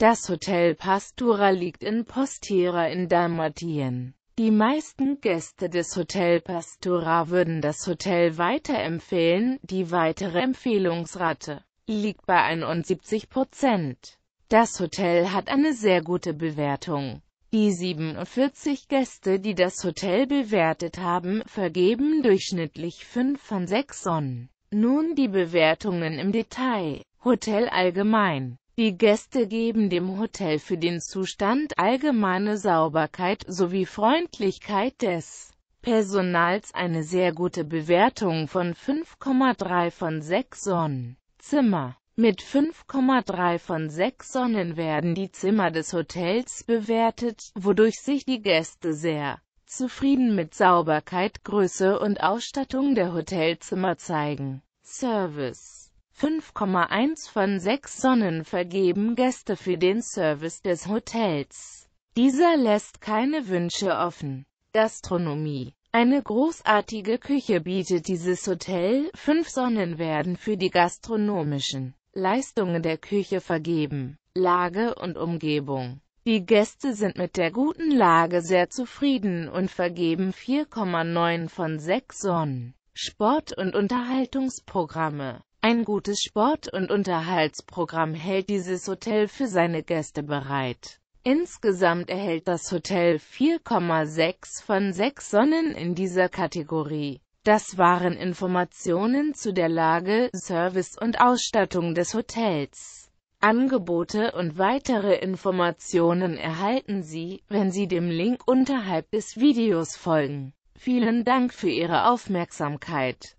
Das Hotel Pastura liegt in Postira in Dalmatien. Die meisten Gäste des Hotel Pastura würden das Hotel weiterempfehlen, die weitere Empfehlungsrate liegt bei 71 Prozent. Das Hotel hat eine sehr gute Bewertung. Die 47 Gäste, die das Hotel bewertet haben, vergeben durchschnittlich 5 von 6 Sonnen. Nun die Bewertungen im Detail. Hotel allgemein. Die Gäste geben dem Hotel für den Zustand allgemeine Sauberkeit sowie Freundlichkeit des Personals eine sehr gute Bewertung von 5,3 von 6 Sonnen. Zimmer mit 5,3 von 6 Sonnen werden die Zimmer des Hotels bewertet, wodurch sich die Gäste sehr zufrieden mit Sauberkeit, Größe und Ausstattung der Hotelzimmer zeigen. Service 5,1 von 6 Sonnen vergeben Gäste für den Service des Hotels. Dieser lässt keine Wünsche offen. Gastronomie eine großartige Küche bietet dieses Hotel, 5 Sonnen werden für die gastronomischen Leistungen der Küche vergeben. Lage und Umgebung Die Gäste sind mit der guten Lage sehr zufrieden und vergeben 4,9 von 6 Sonnen. Sport- und Unterhaltungsprogramme ein gutes Sport- und Unterhaltsprogramm hält dieses Hotel für seine Gäste bereit. Insgesamt erhält das Hotel 4,6 von 6 Sonnen in dieser Kategorie. Das waren Informationen zu der Lage, Service und Ausstattung des Hotels. Angebote und weitere Informationen erhalten Sie, wenn Sie dem Link unterhalb des Videos folgen. Vielen Dank für Ihre Aufmerksamkeit.